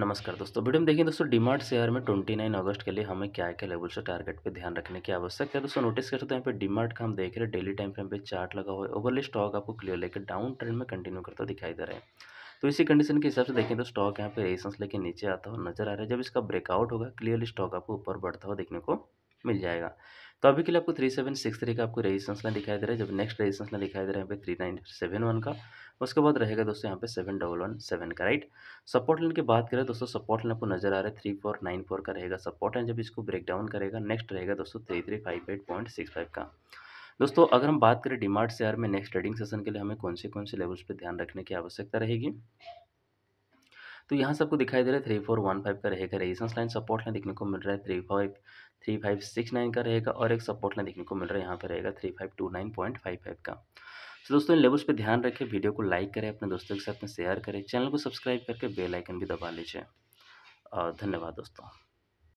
नमस्कार दोस्तों वीडियो में देखिए दोस्तों डिमार्ट शेयर में ट्वेंटी नाइन अगस्त के लिए हमें क्या क्या लेवल से टारगेट पे ध्यान रखने की आवश्यकता है दोस्तों नोटिस कर सकते हैं यहाँ पे डिमार्ट का हम देख रहे हैं डेली टाइम फ्रेम पे चार्ट लगा हुआ है ओवरली स्टॉक आपको क्लियर लेकर डाउन ट्रेंड में कंटिन्यू करता दिखाई दे रहा है तो इसी कंडीशन के हिसाब से देखें तो स्टॉक यहाँ पे रेसेंस लेके नीचे आता हुआ नजर आ रहा है जब इसका ब्रेकआउट होगा क्लियरली स्टॉक आपको ऊपर बढ़ता हुआ देखने को मिल जाएगा तो अभी के लिए आपको थ्री सेवन सिक्स थ्री का आपको रेजिस्टेंस लाइन दिखाई दे रहा है जब नेक्स्ट रेजिस्टेंस लाइन दिखाई दे रहा है यहाँ पे थ्री नाइन सेवन वन का उसके बाद रहेगा दोस्तों यहाँ पे सेवन डबल वन सेवन का राइट सपोर्ट लाइन की बात करें दोस्तों सपोर्ट लाइन आपको नजर आ रहा है थ्री फोर नाइन फोर का रहेगा सपोर्ट लाइन जब इसको ब्रेक डाउन करेगा नेक्स्ट रहेगा दोस्तों three three five eight point six five का दोस्तों अगर हम बात करें डिमार्ट शेयर में नेक्स्ट ट्रेडिंग सेशन के लिए हमें कौन से कौन से लेवल्स पर ध्यान रखने की आवश्यकता रहेगी तो यहाँ सबको दिखाई दे रहा है थ्री फोर वन फाइव का रहेगा रेजिस्टेंस लाइन सपोर्ट लाइन देखने को मिल रहा है three five three five six nine का रहेगा और एक सपोर्ट लाइन देखने को मिल रहा है यहाँ पर रहेगा three five two nine point five five का तो दोस्तों इन लेवल्स पर ध्यान रखें वीडियो को लाइक करें अपने दोस्तों के साथ में शेयर करें चैनल को सब्सक्राइब करके बेल आइकन भी दबा लीजिए और धन्यवाद दोस्तों